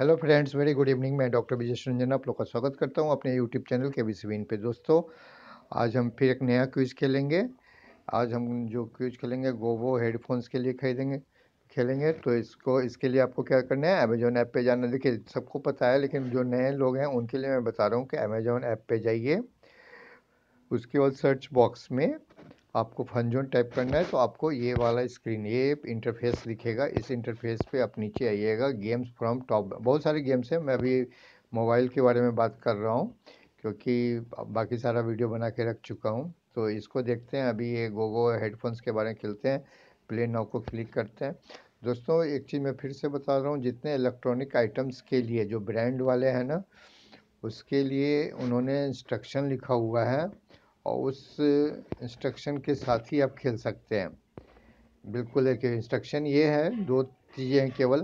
hello friends very good evening मैं doctor Vijesh Ranjan आप लोग का स्वागत करता हूं अपने यूट्यूब चैनल के बी पे दोस्तों आज हम फिर एक नया क्विज खेलेंगे आज हम जो क्विज खेलेंगे गोवो हेडफोन्स के लिए खरीदेंगे खेलेंगे तो इसको इसके लिए आपको क्या करना है अमेजोन ऐप पे जाना देखिए सबको पता है लेकिन जो नए लोग हैं उनके लिए मैं बता रहा हूँ कि अमेजोन ऐप पर जाइए उसके बाद सर्च बॉक्स में आपको फन जोन टाइप करना है तो आपको ये वाला स्क्रीन ये इंटरफेस दिखेगा इस इंटरफेस पे आप नीचे आइएगा गेम्स फ्रॉम टॉप बहुत सारे गेम्स हैं मैं अभी मोबाइल के बारे में बात कर रहा हूँ क्योंकि बाकी सारा वीडियो बना के रख चुका हूँ तो इसको देखते हैं अभी ये गोगो हेडफोन्स के बारे में खेलते हैं प्ले नाउ को क्लिक करते हैं दोस्तों एक चीज़ मैं फिर से बता रहा हूँ जितने इलेक्ट्रॉनिक आइटम्स के लिए जो ब्रांड वाले हैं ना उसके लिए उन्होंने इंस्ट्रक्शन लिखा हुआ है और उस इंस्ट्रक्शन के साथ ही आप खेल सकते हैं बिल्कुल एक इंस्ट्रक्शन ये है दो चीज़ें हैं केवल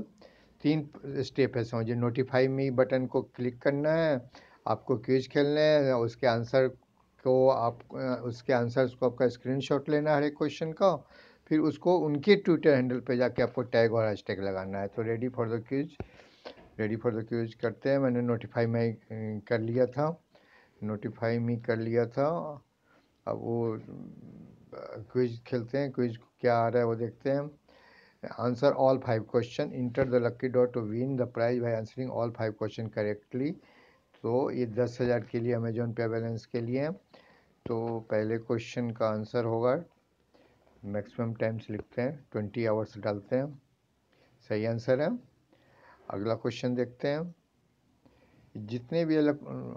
तीन स्टेप है समझिए नोटिफाई मी बटन को क्लिक करना है आपको क्यूज खेलना है उसके आंसर को आप उसके आंसर्स को आपका स्क्रीनशॉट लेना है हर एक क्वेश्चन का फिर उसको उनके ट्विटर हैंडल पे जाके आपको टैग और हैशटैग लगाना है तो ready for the quiz ready for the quiz करते हैं मैंने नोटिफाई में कर लिया था नोटिफाई मी कर लिया था अब वो क्विज खेलते हैं क्विज क्या आ रहा है वो देखते हैं answer all five question enter the lucky draw to win the prize by answering all five question correctly तो ये दस हज़ार के लिए अमेजोन पे बैलेंस के लिए तो पहले क्वेश्चन का आंसर होगा मैक्सिमम टाइम्स लिखते हैं ट्वेंटी आवर्स डालते हैं सही आंसर है अगला क्वेश्चन देखते हैं जितने भी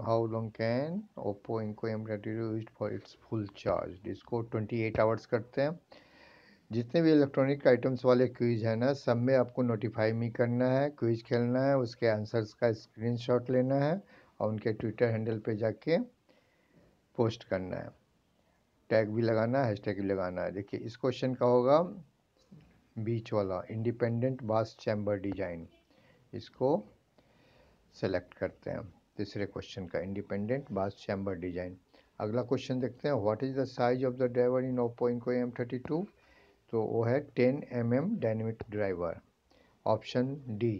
how long can Oppo Enco M use for its full charge इसको ट्वेंटी एट आवर्स करते हैं जितने भी इलेक्ट्रॉनिक आइटम्स वाले क्विज है ना सब में आपको नोटिफाई मी करना है क्विज खेलना है उसके आंसर्स का स्क्रीनशॉट लेना है और उनके ट्विटर हैंडल पे जाके पोस्ट करना है टैग भी लगाना है टैग भी लगाना है देखिए इस क्वेश्चन का होगा बीच वाला इंडिपेंडेंट बास चैम्बर डिजाइन इसको सेलेक्ट करते हैं तीसरे क्वेश्चन का इंडिपेंडेंट बास चैम्बर डिजाइन अगला क्वेश्चन देखते हैं what is the size of the driver in Oppo Enco M thirty two तो वो है ten M M dynamic driver option D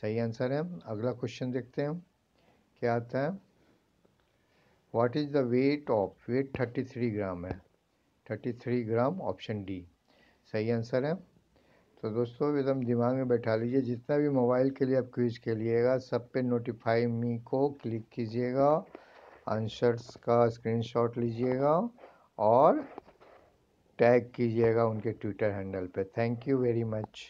सही आंसर है अगला क्वेश्चन देखते हैं क्या आता है what is the weight of weight thirty three gram है thirty three gram option D सही आंसर है तो दोस्तों एकदम तो दिमाग में बैठा लीजिए जितना भी मोबाइल के लिए आप क्विज खेलिएगा सब पे नोटिफाई मी को क्लिक कीजिएगा आंसर्स का स्क्रीनशॉट लीजिएगा और टैग कीजिएगा उनके ट्विटर हैंडल पे थैंक यू वेरी मच